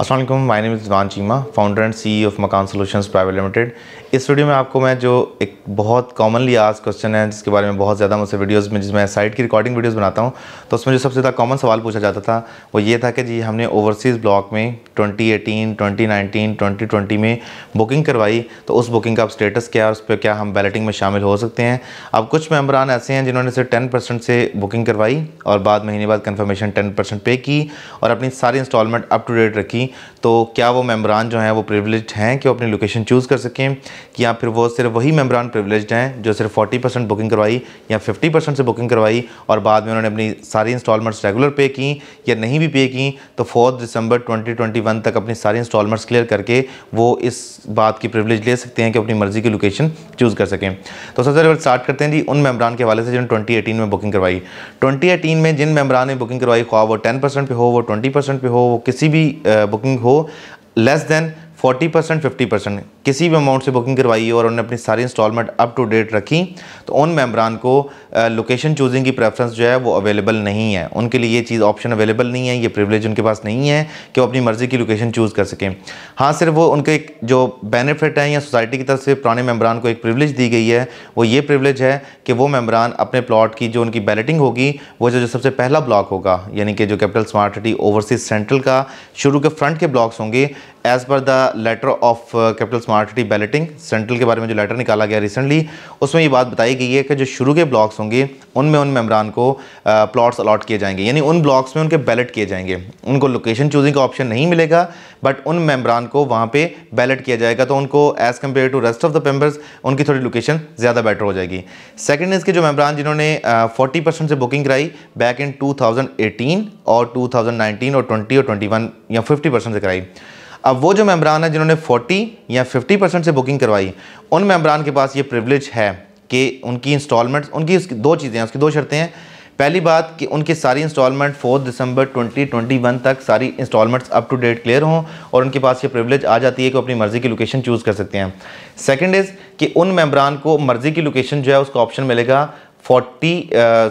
Aslam my name इज़वान Cheema founder and C of Makaan solution private limited इस video में आपको मैं जो एक बहुत कॉमनली आज क्वेश्चन है जिसके बारे में बहुत ज़्यादा मुझसे वीडियोज़ में जिसमें साइट की रिकॉर्डिंग वीडियोज़ बनाता हूँ तो उसमें जो सबसे ज़्यादा कॉमन सवाल पूछा जाता था वो ये था कि जी हमने ओवरसीज़ ब्लॉक में ट्वेंटी नाइनटीन ट्वेंटी ट्वेंटी में बुकिंग करवाई तो उस बुकिंग का अब स्टेटस क्या है उस पर क्या हम बैलेटिंग में शामिल हो सकते हैं अब कुछ मेम्बरान ऐसे हैं जिन्होंने सिर्फ टेन परसेंट से बुकिंग करवाई और बाद महीने बाद कन्फर्मेशन टेन परसेंट पे की और अपनी सारी इंस्टॉलमेंट अप टू डेट रखी नहीं तो क्या वो मेम्बरान जो हैं वो प्रिवलेज हैं कि वो अपनी लोकेशन चूज़ कर सकें या फिर वो सिर्फ वही मेम्बरान प्रिवलेज हैं जो सिर्फ फोर्टी परसेंट बुकिंग करवाई या फिफ्टी परसेंट से बुकिंग करवाई और बाद में उन्होंने अपनी सारी इंस्टॉलमेंट्स रेगुलर पे की या नहीं भी पे की तो फोर्थ दिसंबर ट्वेंटी ट्वेंटी वन तक अपनी सारी इंस्टॉलमेंट्स क्लियर करके वो इस बात की प्रिवलेज ले सकते हैं कि अपनी मर्ज़ी की लोकेशन चूज़ कर सकें तो सर पहले स्टार्ट करते हैं जी उन मेम्बरान के हवाले से जिन्होंने ट्वेंटी एटीन में बुकिंग करवाई ट्वेंटी एटीन में जिन मेम्बरान ने बुकिंग करवाई ख्वाह वो टेन परसेंट पे हो वो ट्वेंटी परसेंट पे हो वो किसी भी बुकिंग हो less than 40 percent fifty percent किसी भी अमाउंट से बुकिंग करवाई और उन्होंने अपनी सारी इंस्टॉलमेंट अप टू डेट रखी तो उन मेम्बरान को लोकेशन चूजिंग की प्रेफरेंस जो है वो अवेलेबल नहीं है उनके लिए ये चीज़ ऑप्शन अवेलेबल नहीं है ये प्रिवलेज उनके पास नहीं है कि वो अपनी मर्ज़ी की लोकेशन चूज़ कर सकें हाँ सिर्फ वो उनके जो बेनिफिट हैं या सोसाइटी की तरफ से पुराने मेम्बरान को एक प्रिवलेज दी गई है वो ये प्रिवलेज है कि वो मेम्बरान अपने प्लाट की जो उनकी बैलेटिंग होगी वो जो, जो सबसे पहला ब्लॉक होगा यानी कि जो capital smart city overseas central का शुरू के फ्रंट के ब्लॉक्स होंगे as per the letter of capital smart smart balloting central के बारे में जो लेटर निकाला गया रिसेंटली उसमें ये बात बताई गई है कि जो शुरू के ब्लॉक्स होंगे उनमें उन मेम्बरान को प्लॉट्स अलाट किए जाएंगे यानी उन ब्लॉक्स में उनके बैलेट किए जाएंगे उनको लोकेशन चूजिंग का ऑप्शन नहीं मिलेगा बट उन मेम्बरान को वहाँ पर बैलेट किया जाएगा तो उनको as compared to rest of the members उनकी थोड़ी लोकेशन ज़्यादा बेटर हो जाएगी सेकेंड इसके जो मेम्बरान जिन्होंने फोर्टी परसेंट से बुकिंग कराई back in two thousand eighteen और टू थाउजेंड नाइनटीन और ट्वेंटी और ट्वेंटी या फिफ्टी से कराई अब वो जो मेम्बरान है जिन्होंने 40 या 50 परसेंट से बुकिंग करवाई उन मेम्बरान के पास ये प्रिवलेज है कि उनकी इंस्टॉलमेंट्स उनकी उसकी दो चीज़ें हैं उसकी दो शर्तें हैं पहली बात कि उनकी सारी इंस्टॉलमेंट फोर्थ दिसंबर 2021 तक सारी instalments up to date clear हों और उनके पास ये प्रिवलेज आ जाती है कि अपनी मर्ज़ी की लोकेशन चूज़ कर सकते हैं सेकेंड इज़ कि उन मेम्बरान को मर्ज़ी की लोकेशन जो है उसका ऑप्शन मिलेगा 40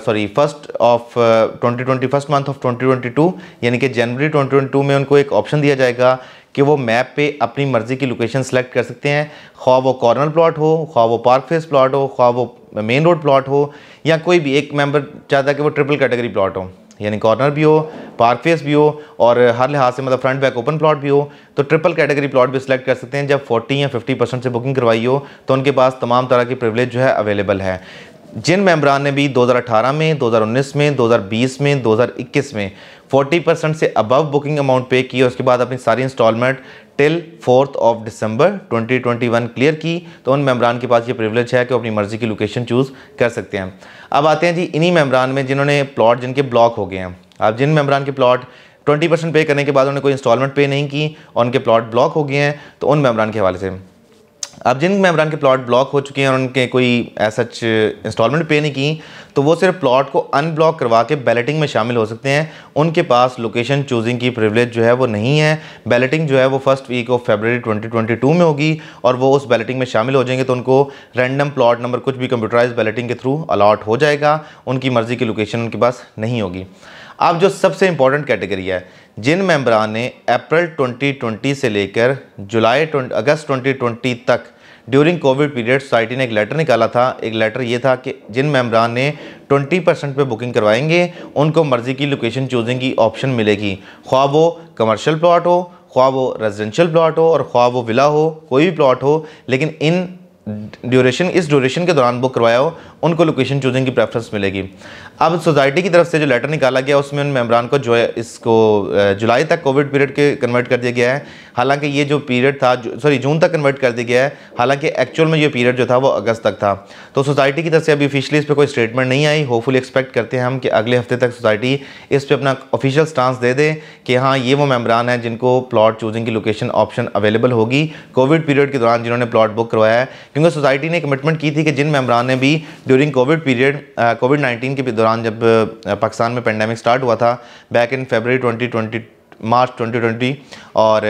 sorry first of twenty twenty first month of 2022 यानी कि जनवरी 2022 में उनको एक ऑप्शन दिया जाएगा कि वो मैप पे अपनी मर्ज़ी की लोकेशन सेलेक्ट कर सकते हैं ख्वा वो कॉर्नर प्लाट हो ख्वा वो पार्क फेस प्लाट हो ख्वा वो मेन रोड प्लाट हो या कोई भी एक मेंबर चाहता है कि वो ट्रिपल कैटेगरी प्लाट हो यानी कॉर्नर भी हो पार्क फेस भी हो और हर लिहाज से मतलब फ्रंट बैक ओपन प्लॉट भी हो तो ट्रिपल कैटेगरी प्लॉट भी सिलेक्ट कर सकते हैं जब 40 या 50 परसेंट से बुकिंग करवाई हो तो उनके पास तमाम तरह की प्रिवलेज जो है अवेलेबल है जिन मेम्बरान ने भी 2018 में 2019 में 2020 में 2021 में 40 परसेंट से अबव बुकिंग अमाउंट पे की और उसके बाद अपनी सारी इंस्टॉलमेंट टिल फोर्थ ऑफ दिसंबर 2021 क्लियर की तो उन मेम्बरान के पास ये प्रिवलेज है कि वो अपनी मर्ज़ी की लोकेशन चूज़ कर सकते हैं अब आते हैं जी इन्हीं मेम्बरान में जिन्होंने प्लाट जिनके ब्लॉक हो गए हैं अब जिन मेम्बरान के प्लाट 20 परसेंट पे करने के बाद उन्होंने कोई इंस्टॉलमेंट पे नहीं की और उनके प्लॉट ब्लॉक हो गए हैं तो उन मेम्बरान के हवाले से अब जिन मेम्बरान के प्लॉट ब्लॉक हो चुके हैं और उनके कोई सच इंस्टॉलमेंट पे नहीं की तो वो सिर्फ प्लॉट को अनब्लॉक करवा के बैलेटिंग में शामिल हो सकते हैं उनके पास लोकेशन चूजिंग की प्रिविलेज जो है वो नहीं है बैलेटिंग जो है वो फर्स्ट वीक ऑफ फेबररी 2022 में होगी और वो उस बैलेटिंग में शामिल हो जाएंगे तो उनको रैंडम प्लॉट नंबर कुछ भी कंप्यूटराइज बैलेटिंग के थ्रू अलाट हो जाएगा उनकी मर्ज़ी की लोकेशन उनके पास नहीं होगी अब जो सबसे इम्पॉर्टेंट कैटेगरी है जिन मेम्बरान ने अप्रैल 2020 से लेकर जुलाई अगस्त 2020 तक ड्यूरिंग कोविड पीरियड सोसाइटी ने एक लेटर निकाला था एक लेटर ये था कि जिन मेम्बरान ने 20 परसेंट पर बुकिंग करवाएंगे उनको मर्ज़ी की लोकेशन चूजिंग की ऑप्शन मिलेगी ख्वाब वो कमर्शल प्लाट हो ख्वाब वो रेजिडेंशियल प्लाट हो और ख्वाब वो विला हो कोई भी प्लाट हो लेकिन इन ड्यूरेशन इस ड्यूरेशन के दौरान बुक करवाया हो उनको लोकेशन चूजिंग की प्रेफरेंस मिलेगी अब सोसाइटी की तरफ से जो लेटर निकाला गया उसमें उन मेम्बरान को जो है इसको जुलाई तक कोविड पीरियड के कन्वर्ट कर दिया गया है हालांकि ये जो पीरियड था सॉरी जून तक कन्वर्ट कर दिया गया है हालांकि एक्चुअल में ये पीरियड जो था वो अगस्त तक था तो सोसाइटी की तरफ से अभी ऑफिशियली इस पर कोई स्टेटमेंट नहीं आई होपफुली एक्सपेक्ट करते हैं हम कि अगले हफ्ते तक सोसाइटी इस पर अपना ऑफिशियल स्टांस दे दे कि हाँ ये वो मेम्बरान हैं जिनको प्लाट चूजिंग की लोकेशन ऑप्शन अवेलेबल होगी कोविड पीरियड के दौरान जिन्होंने प्लाट बुक करवाया है क्योंकि सोसाइटी ने कमिटमेंट की थी कि जिन मेम्बरान ने भी during covid period covid nineteen के दौरान जब पाकिस्तान में पेंडेमिक स्टार्ट हुआ था बैक इन फेबररी 2020 मार्च 2020 और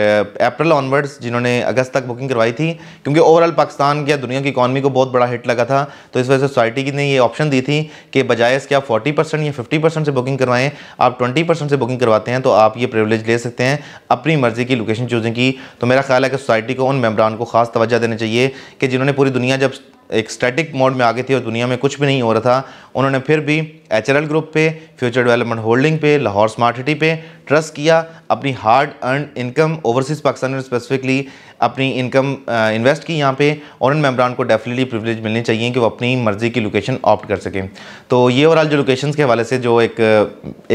अप्रैल ऑनवर्ड्स जिन्होंने अगस्त तक बुकिंग करवाई थी क्योंकि ओवरऑल पाकिस्तान या दुनिया की इकानमी को बहुत बड़ा हिट लगा था तो इस वजह से सोसाइटी की ने ये ऑप्शन दी थी कि बजाय इसके आप फोर्टी परसेंट या फिफ्टी परसेंट से बुकिंग करवाएं आप ट्वेंटी परसेंट से बुकिंग करवाते हैं तो आप ये प्रिवलेज ले सकते हैं अपनी मर्ज़ी की लोकेशन चूजिंग की तो मेरा ख्याल है कि सोसाइटी को उन मेम्बरान को खास तोज्जा देनी चाहिए कि जिन्होंने पूरी दुनिया जब एक स्टैटिक मोड में आ गई थी और दुनिया में कुछ भी नहीं हो रहा था उन्होंने फिर भी एच ग्रुप पे फ्यूचर डेवलपमेंट होल्डिंग पे लाहौर स्मार्ट सिटी पे ट्रस्ट किया अपनी hard earn income overseas Pakistan में स्पेसिफिकली अपनी इनकम इन्वेस्ट की यहाँ पे और इन मेम्बरान को डेफिनेटली प्रिविलेज मिलनी चाहिए कि वो अपनी मर्ज़ी की लोकेशन ऑप्ट कर सकें तो ये ओवरऑल जो लोकेशन के हवाले से जो एक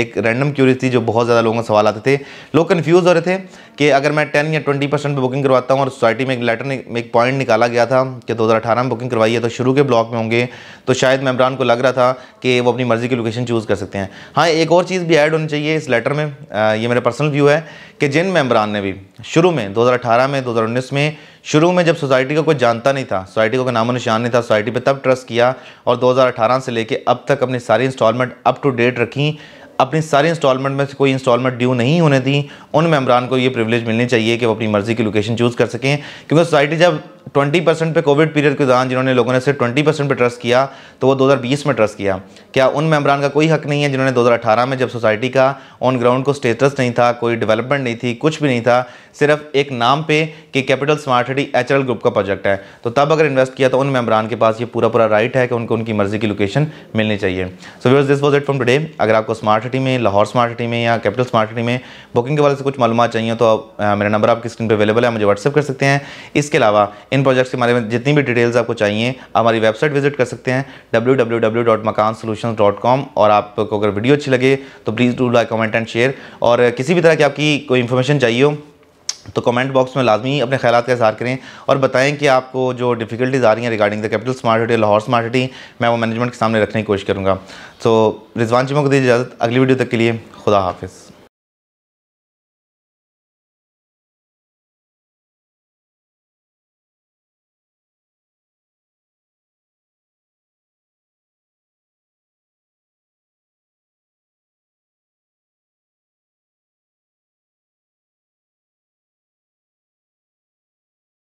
एक रैंडम क्यूरी थी जो बहुत ज़्यादा लोगों का सवाल आते थे लोग कन्फ्यूज़ हो रहे थे कि अगर मैं टेन या ट्वेंटी परसेंट बुकिंग करवाता हूँ और सोसाइटी में एक लेटर में एक पॉइंट निकाला गया था कि दो हज़ार अठारह में बुकिंग करवाई है तो शुरू के ब्लॉक में होंगे तो शायद मेम्बरान को लग रहा था कि वो अपनी मर्ज़ी की लोकेशन चूज़ कर सकते हैं हाँ एक और चीज़ भी ऐड होनी चाहिए इस लेटर में ये मेरा पर्सनल व्यू है कि जिन मेम्बरान ने भी शुरू में 2018 में 2019 में शुरू में जब सोसाइटी को कोई जानता नहीं था सोसाइटी को कोई नामो निशान नहीं था सोसाइटी पे तब ट्रस्ट किया और 2018 से लेके अब तक अपनी सारी इंस्टॉलमेंट अप टू डेट रखी अपनी सारी इंस्टॉलमेंट में से कोई इंस्टॉलमेंट ड्यू नहीं होने दी उन मेम्बरान को ये प्रिविलेज मिलनी चाहिए कि वो अपनी मर्ज़ी की लोकेशन चूज़ कर सकें क्योंकि सोसाइटी जब 20 परसेंट पर कोविड पीरियड के दौरान जिन्होंने लोगों ने सिर्फ 20 परसेंट पर ट्रस्ट किया तो वो 2020 में ट्रस्ट किया क्या उन मेम्बरान का कोई हक नहीं है जिन्होंने 2018 में जब सोसाइटी का ऑन ग्राउंड को स्टेटस नहीं था कोई डेवलपमेंट नहीं थी कुछ भी नहीं था सिर्फ एक नाम पे कि capital smart city H group का प्रोजेक्ट है तो तब अगर इन्वेस्ट किया तो उन मेम्बरान के पास ये पूरा पूरा राइट है कि उनको उनकी मर्जी की लोकेशन मिलनी चाहिए so viewers this was it from today अगर आपको स्मार्ट सिटी में लाहौर स्मार्ट सिटी में या कैपिटल स्मार्ट सिटी में बुकिंग के वाले से कुछ मालूम चाहिए तो आप मेरा नंबर आपकी स्क्रीन पर अवेलेबल है मुझे व्हाट्सअप कर सकते हैं इसके अलावा इन प्रोजेक्ट्स के बारे में जितनी भी डिटेल्स आपको चाहिए हमारी वेबसाइट विजिट कर सकते हैं डब्ल्यू और आपको अगर वीडियो अच्छी लगे तो please do like comment and share और किसी भी तरह की आपकी कोई इन्फॉर्मेशन चाहिए हो तो कमेंट बॉक्स में लाजमी अपने ख्याल का इजहार करें और बताएं कि आपको जो डिफ़िकल्टीज़ आ रही हैं regarding the capital smart city Lahore smart city मैं वो मैनेजमेंट के सामने रखने की कोशिश करूँगा तो रिजवान जी को इजाज़त अगली वीडियो तक के लिए खुदा हाफिज़